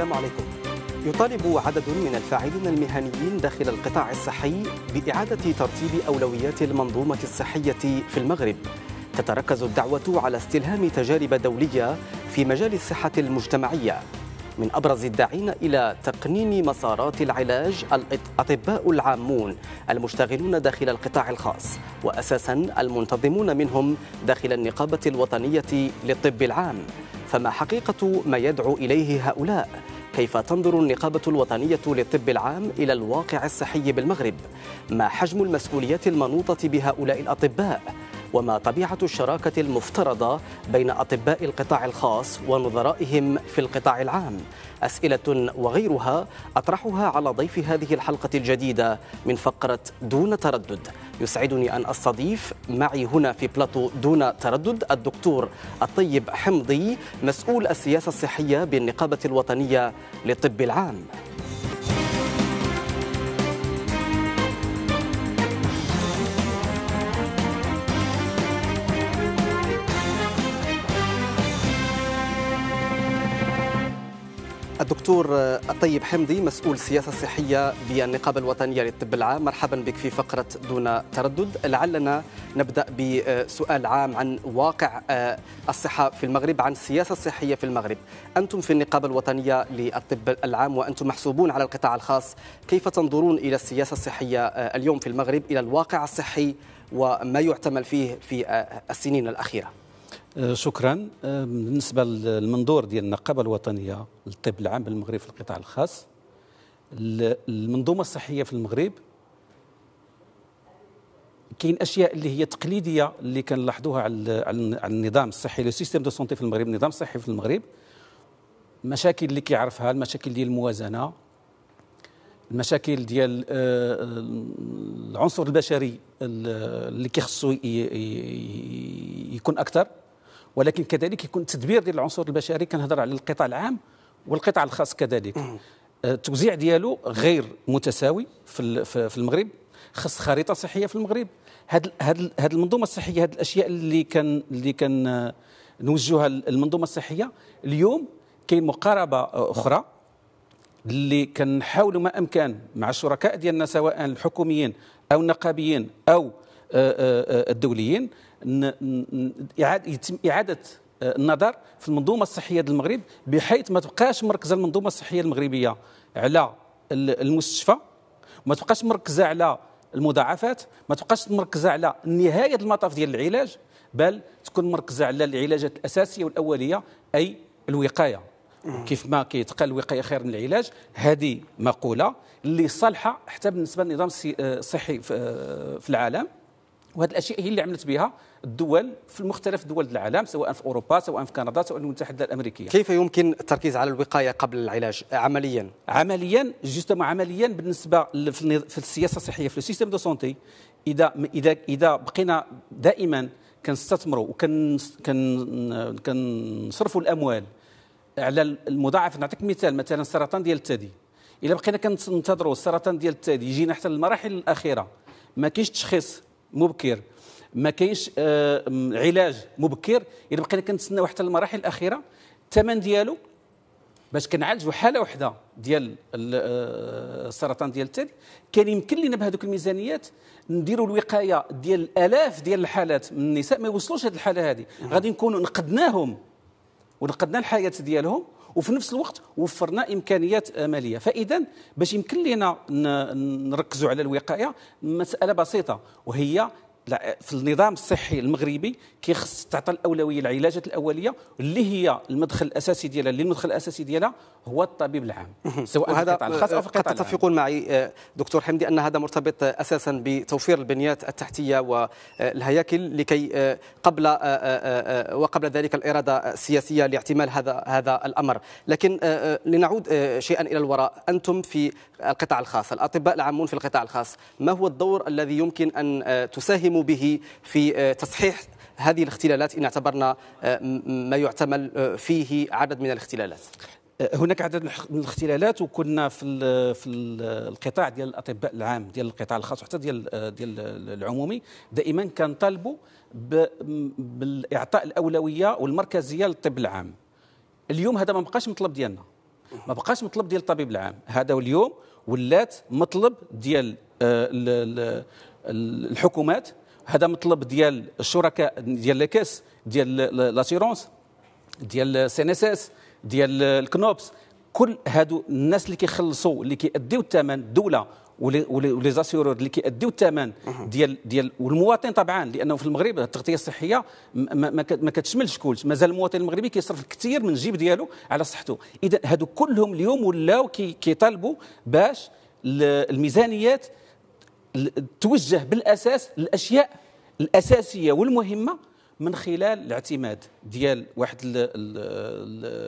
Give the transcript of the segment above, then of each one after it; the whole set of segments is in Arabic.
السلام عليكم يطالب عدد من الفاعلين المهنيين داخل القطاع الصحي بإعادة ترتيب أولويات المنظومة الصحية في المغرب تتركز الدعوة على استلهام تجارب دولية في مجال الصحة المجتمعية من أبرز الداعين إلى تقنين مسارات العلاج الأطباء العامون المشتغلون داخل القطاع الخاص وأساسا المنتظمون منهم داخل النقابة الوطنية للطب العام فما حقيقة ما يدعو إليه هؤلاء كيف تنظر النقابة الوطنية للطب العام إلى الواقع الصحي بالمغرب ما حجم المسؤوليات المنوطة بهؤلاء الأطباء وما طبيعة الشراكة المفترضة بين أطباء القطاع الخاص ونظرائهم في القطاع العام أسئلة وغيرها أطرحها على ضيف هذه الحلقة الجديدة من فقرة دون تردد يسعدني أن أستضيف معي هنا في بلاتو دون تردد الدكتور الطيب حمضي مسؤول السياسة الصحية بالنقابة الوطنية للطب العام الدكتور آه، الطيب حمدي مسؤول السياسة الصحية بالنقابة الوطنية للطب العام مرحبا بك في فقرة دون تردد لعلنا نبدأ بسؤال عام عن واقع آه، الصحة في المغرب عن السياسة الصحية في المغرب أنتم في النقابة الوطنية للطب العام وأنتم محسوبون على القطاع الخاص كيف تنظرون إلى السياسة الصحية آه، اليوم في المغرب إلى الواقع الصحي وما يعتمل فيه في السنين الأخيرة آه، شكرا آه، بالنسبه للمنظور ديال النقابه الوطنيه للطب العام بالمغرب في القطاع الخاص المنظومه الصحيه في المغرب كاين اشياء اللي هي تقليديه اللي كنلاحظوها على على النظام الصحي لو سيستيم دو سونتي في المغرب النظام الصحي في المغرب مشاكل اللي كيعرفها المشاكل ديال الموازنه المشاكل ديال آه، العنصر البشري اللي كيخصو يكون اكثر ولكن كذلك يكون تدبير ديال العنصر البشري كنهضر على القطاع العام والقطاع الخاص كذلك آه، التوزيع ديالو غير متساوي في المغرب خص خريطه صحيه في المغرب هاد هاد هاد المنظومه الصحيه هاد الاشياء اللي كان اللي كان آه، نوجهها المنظومه الصحيه اليوم كاين مقاربه اخرى اللي كنحاولوا ما امكن مع الشركاء ديالنا سواء الحكوميين او النقابيين او آه، الدوليين يتم اعاده آه، النظر في المنظومه الصحيه ديال المغرب بحيث ما تبقاش مركزه المنظومه الصحيه المغربيه على المستشفى ما تبقاش مركزه على المضاعفات ما تبقاش مركزه على نهايه المطاف ديال العلاج بل تكون مركزه على العلاجات الاساسيه والاوليه اي الوقايه كيف ما كيتقال الوقايه خير من العلاج هذه مقوله اللي صالحه حتى بالنسبه للنظام آه، الصحي في آه، العالم وهذه الاشياء هي اللي عملت بها الدول في مختلف دول العالم سواء في اوروبا سواء في كندا سواء في المتحده الامريكيه كيف يمكن التركيز على الوقايه قبل العلاج عمليا عمليا جوستومون عمليا بالنسبه في السياسه الصحيه في السيستم دو سونتي اذا اذا اذا بقينا دائما كنستثمروا وكنصرفوا الاموال على المضاعف نعطيك مثال مثلا السرطان ديال الثدي الا بقينا كننتظروا السرطان ديال الثدي يجينا حتى للمراحل الاخيره ما كاينش تشخيص مبكر ما كاينش آه، علاج مبكر الا بقينا كنتسناو حتى المراحل الاخيره الثمن ديالو باش كنعالجوا حاله وحده ديال آه، السرطان ديال الثدي كان يمكن لنا بهذوك الميزانيات نديروا الوقايه ديال الالاف ديال الحالات من النساء ما يوصلوش هذه الحاله هذه نعم. غادي نكونوا نقدناهم ونقدنا الحياه ديالهم وفي نفس الوقت وفرنا امكانيات آه، ماليه فاذا باش يمكن لنا نركزوا على الوقايه مساله بسيطه وهي في النظام الصحي المغربي كيخص تعطى الاولويه للعلاجات الاوليه اللي هي المدخل الاساسي ديالها اللي المدخل الاساسي ديالها هو الطبيب العام سواء في القطاع الخاص او في القطاع تتفقون معي آه، دكتور حمدي ان هذا مرتبط اساسا بتوفير البنيات التحتيه والهياكل لكي آه، قبل آه، وقبل ذلك الاراده السياسيه لاعتمال هذا هذا الامر لكن لنعود شيئا الى الوراء انتم في القطاع الخاص الاطباء العامون في القطاع الخاص ما هو الدور الذي يمكن ان تساهم نقدم به في آه، تصحيح هذه الاختلالات إن اعتبرنا آه، ما يعتمل آه، فيه عدد من الاختلالات هناك عدد من الاختلالات وكنا في في القطاع ديال الاطباء العام ديال القطاع الخاص وحتى ديال ديال العمومي دائما كنطالبوا بالاعطاء الاولويه والمركزيه للطب العام اليوم هذا ما بقاش مطلب ديالنا ما بقاش مطلب ديال الطبيب العام هذا اليوم ولات مطلب ديال الحكومات هذا مطلب ديال الشركاء ديال لاكاس ديال لاسيرونس ديال سي ان اس اس ديال الكنوبس كل هادو الناس اللي كيخلصوا اللي كيأديو الثمن الدوله ولي زاسيرور اللي كيأديو الثمن ديال ديال والمواطن طبعا لانه في المغرب التغطيه الصحيه ما, ما كتشملش كلش مازال المواطن المغربي كيصرف كثير من الجيب ديالو على صحته اذا هادو كلهم اليوم ولاو كيطالبوا باش الميزانيات توجه بالاساس الاشياء الاساسيه والمهمه من خلال الاعتماد ديال واحد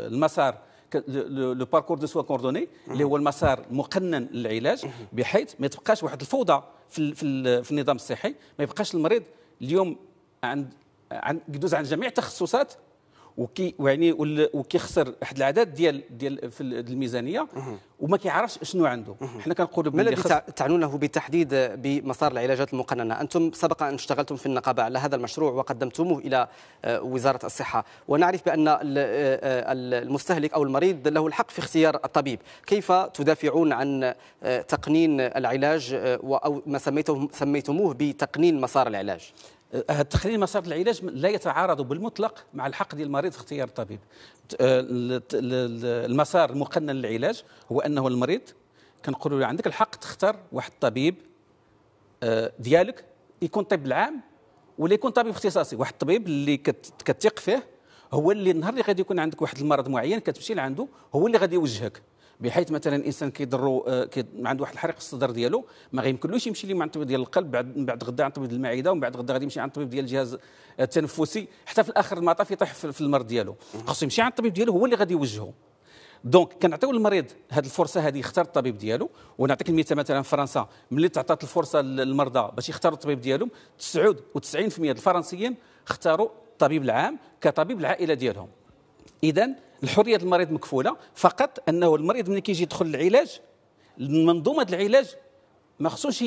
المسار لو باركور دو سوا كوردوني اللي هو المسار مقنن للعلاج بحيث ما تبقاش واحد الفوضى في, في, النظام الصحي ما يبقاش المريض اليوم عند عن يدوز عن جميع التخصصات وكي يعني وكيخسر واحد العدد ديال ديال في الميزانيه وما كيعرفش شنو عنده حنا كنقولوا ما الذي تعنونه بالتحديد بمسار العلاجات المقننه انتم سبق ان اشتغلتم في النقابه على هذا المشروع وقدمتموه الى آه، وزاره الصحه ونعرف بان آه، المستهلك او المريض له الحق في اختيار الطبيب كيف تدافعون عن آه، تقنين العلاج او ما سميته سميتموه بتقنين مسار العلاج آه، تخليل مسار العلاج لا يتعارض بالمطلق مع الحق ديال المريض في اختيار الطبيب آه، المسار المقنن للعلاج هو انه المريض كنقولوا له عندك الحق تختار واحد الطبيب آه، ديالك يكون طب العام ولا يكون طبيب اختصاصي واحد الطبيب اللي كتثق فيه هو اللي النهار اللي غادي يكون عندك واحد المرض معين كتمشي لعنده هو اللي غادي يوجهك بحيث مثلا الانسان كيضرو آه، كي عنده واحد الحريق في الصدر ديالو ما غيمكنلوش يمشي ليه مع الطبيب ديال القلب بعد من بعد غدا عند الطبيب المعده ومن بعد غدا غادي يمشي عند الطبيب ديال الجهاز التنفسي حتى في الاخر المطاف يطيح في المرض ديالو خصو يمشي عند الطبيب ديالو هو اللي غادي يوجهه دونك كنعطيو المريض هذه الفرصه هذه يختار الطبيب ديالو ونعطيك المثال مثلا في فرنسا ملي تعطات الفرصه للمرضى باش يختاروا الطبيب ديالهم 99% الفرنسيين اختاروا الطبيب العام كطبيب العائله ديالهم اذا الحريه المريض مكفوله فقط انه المريض من كيجي يدخل العلاج منظومه العلاج ما خصوش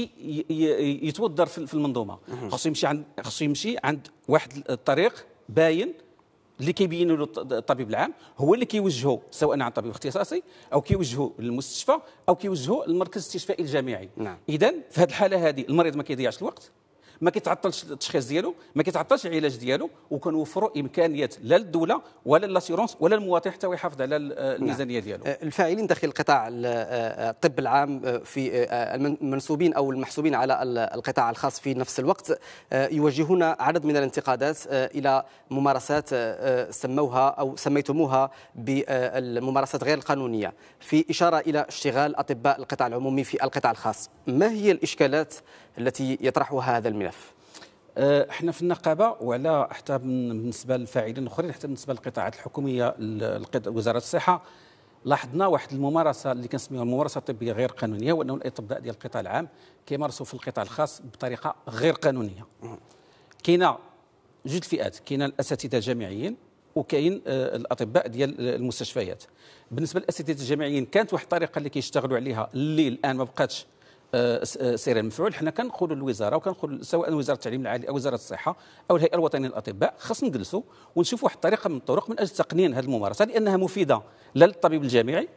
يتوضر في المنظومه خصو يمشي عند خصو يمشي عند واحد الطريق باين اللي كيبين له الطبيب العام هو اللي كيوجهه سواء عن طبيب اختصاصي او كيوجهه للمستشفى او كيوجهه للمركز الاستشفائي الجامعي نعم. اذا في هذه الحاله هذه المريض ما كيضيعش الوقت ما كيتعطلش التشخيص ديالو ما كيتعطلش العلاج ديالو وكنوفروا امكانيات لا للدوله ولا للاسيرونس ولا للمواطن حتى يحافظ على نعم. الميزانيه ديالو أه، الفاعلين داخل قطاع أه، الطب العام أه، في المنسوبين او المحسوبين على القطاع الخاص في نفس الوقت يوجهون عدد من الانتقادات الى ممارسات سموها او سميتموها بالممارسات غير القانونيه في اشاره الى اشتغال اطباء القطاع العمومي في القطاع الخاص ما هي الاشكالات التي يطرحها هذا الملف أه، احنا في النقابه وعلى حتى بالنسبه للفاعلين الاخرين حتى بالنسبه للقطاعات الحكوميه وزاره الصحه لاحظنا واحد الممارسه اللي كنسميوها الممارسه الطبيه غير قانونيه وانه الاطباء ديال القطاع العام كيمارسوا في القطاع الخاص بطريقه غير قانونيه كاينه جوج فئات كاين الاساتذه الجامعيين وكاين أه، الاطباء ديال المستشفيات بالنسبه للاساتذه الجامعيين كانت واحد الطريقه اللي كيشتغلوا عليها اللي الان ما بقاتش آه، سير المفعول حنا كنقولوا للوزاره وكنقول سواء وزاره التعليم العالي او وزاره الصحه او الهيئه الوطنيه للاطباء خاصنا نجلسوا ونشوفوا واحد الطريقه من الطرق من اجل تقنين هذه الممارسه لانها مفيده لا للطبيب الجامعي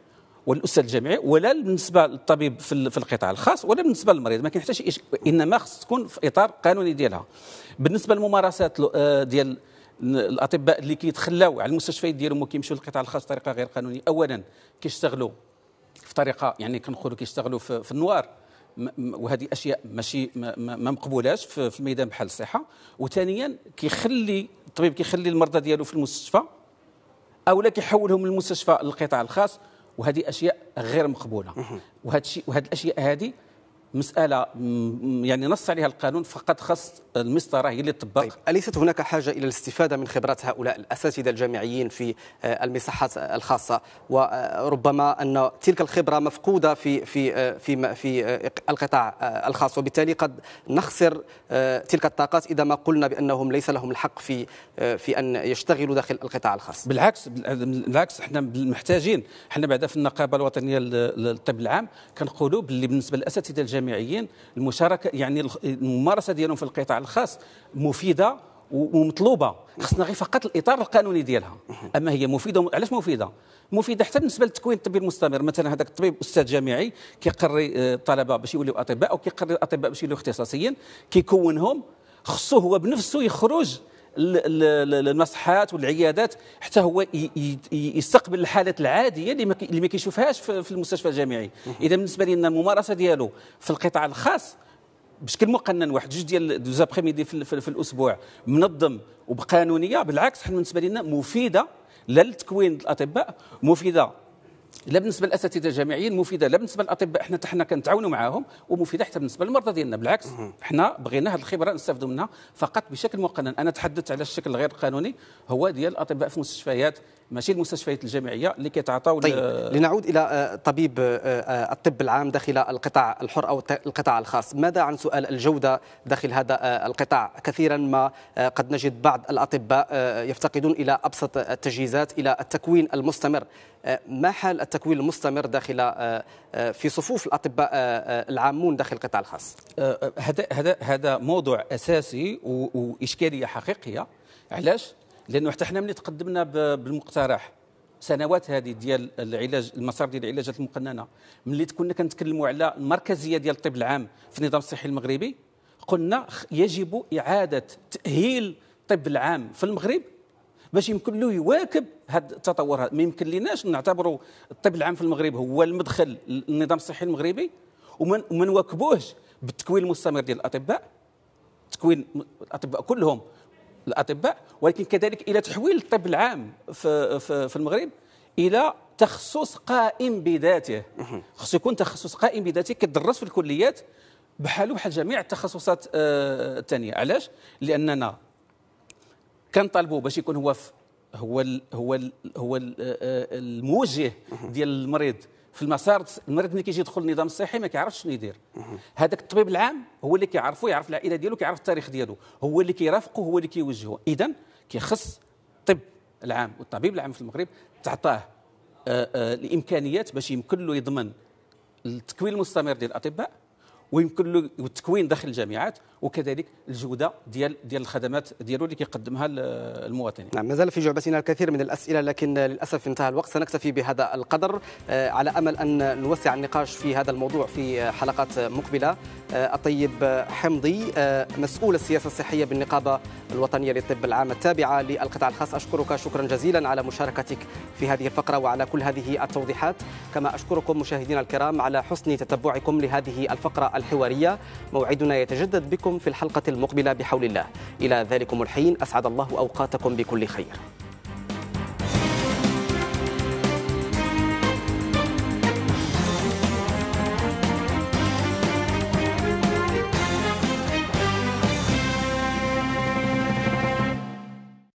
والاستاذ الجامعي ولا بالنسبه للطبيب في القطاع الخاص ولا بالنسبه للمريض ما كاين حتى شي انما خص تكون في اطار قانوني ديالها بالنسبه للممارسات آه، ديال الاطباء اللي كيتخلاو على المستشفيات ديالهم وكيمشيو للقطاع الخاص بطريقه غير قانونيه اولا كيشتغلوا في طريقه يعني كنقولوا كيشتغلوا في, في النوار وهذه اشياء ماشي ما مقبولاش في الميدان بحال الصحه وثانيا كيخلي الطبيب كيخلي المرضى ديالو في المستشفى اولا كيحولهم للمستشفى المستشفى للقطاع الخاص وهذه اشياء غير مقبوله وهذا الشيء وهذه الاشياء هذه مسألة يعني نص عليها القانون فقط خص المسطرة هي اللي تطبق طيب. أليست هناك حاجة إلى الاستفادة من خبرات هؤلاء الأساتذة الجامعيين في آه، المساحات الخاصة وربما أن تلك الخبرة مفقودة في في آه، في في آه، القطاع الخاص وبالتالي قد نخسر تلك الطاقات إذا ما قلنا بأنهم ليس لهم الحق في في أن يشتغلوا داخل القطاع الخاص بالعكس بالعكس احنا محتاجين احنا بعدا في النقابة الوطنية للطب العام كنقولوا باللي بالنسبة للأساتذة الجامعيين المشاركه يعني الممارسه ديالهم في القطاع الخاص مفيده ومطلوبه خصنا غير فقط الاطار القانوني ديالها اما هي مفيده علاش مفيده مفيده حتى بالنسبه للتكوين الطبي المستمر مثلا هذاك الطبيب استاذ جامعي كيقري الطلبه آه، باش يوليو اطباء او كيقري الاطباء باش يوليو اختصاصيين كيكونهم خصو هو بنفسه يخرج المصحات والعيادات حتى هو يستقبل الحالات العاديه اللي ما كيشوفهاش في المستشفى الجامعي اذا بالنسبه لنا الممارسه ديالو في القطاع الخاص بشكل مقنن واحد جوج ديال دو في, في, في الاسبوع منظم وبقانونيه بالعكس حنا بالنسبه لنا مفيده لا لتكوين الاطباء مفيده لا بالنسبه للاساتذه الجامعيين مفيده لا بالنسبه للاطباء حنا حنا كنتعاونوا معاهم ومفيده حتى بالنسبه للمرضى ديالنا بالعكس حنا بغينا هذه الخبره نستافدوا منها فقط بشكل مقنن انا تحدثت على الشكل الغير قانوني هو ديال الاطباء في المستشفيات ماشي المستشفيات الجامعيه اللي كيتعطاو طيب لنعود الى آه، طبيب آه، آه، الطب العام داخل القطاع الحر او القطاع الخاص ماذا عن سؤال الجوده داخل هذا القطاع كثيرا ما قد نجد بعض الاطباء يفتقدون الى ابسط التجهيزات الى التكوين المستمر ما حال التكوين المستمر داخل في صفوف الاطباء العامون داخل القطاع الخاص هذا هذا هذا موضوع اساسي واشكاليه حقيقيه علاش لانه حتى حنا ملي تقدمنا بالمقترح سنوات هذه ديال العلاج المسار ديال العلاجات المقننه ملي كنا كنتكلموا على المركزيه ديال الطب العام في النظام الصحي المغربي قلنا يجب اعاده تاهيل الطب العام في المغرب باش يمكن له يواكب هذا التطور هذا ما يمكن لناش نعتبروا الطب العام في المغرب هو المدخل للنظام الصحي المغربي وما نواكبوهش بالتكوين المستمر ديال الاطباء تكوين الاطباء كلهم الاطباء ولكن كذلك الى تحويل الطب العام في, في, في المغرب الى تخصص قائم بذاته خصو يكون تخصص قائم بذاته كيدرس في الكليات بحاله بحال جميع التخصصات آه، الثانيه علاش لاننا كنطالبوا باش يكون هو هو هو هو آه، آه، الموجه ديال المريض في المسار المريض ملي كيجي يدخل النظام الصحي ما كيعرفش شنو يدير هذاك الطبيب العام هو اللي كيعرفو يعرف العائله ديالو كيعرف التاريخ ديالو هو اللي كيرافقه هو اللي كيوجهه اذا كيخص الطب العام والطبيب العام في المغرب تعطاه آه، آه، الامكانيات باش يمكن له يضمن التكوين المستمر ديال الاطباء ويمكن له التكوين داخل الجامعات وكذلك الجوده ديال ديال الخدمات ديالو اللي كيقدمها المواطنين. نعم مازال في جعبتنا الكثير من الاسئله لكن للاسف انتهى الوقت سنكتفي بهذا القدر آه، على امل ان نوسع النقاش في هذا الموضوع في حلقات مقبله. آه، الطيب حمضي آه، مسؤول السياسه الصحيه بالنقابه الوطنيه للطب العام التابعه للقطاع الخاص اشكرك شكرا جزيلا على مشاركتك في هذه الفقره وعلى كل هذه التوضيحات كما اشكركم مشاهدينا الكرام على حسن تتبعكم لهذه الفقره الحوارية موعدنا يتجدد بكم في الحلقة المقبلة بحول الله إلى ذلكم الحين أسعد الله أوقاتكم بكل خير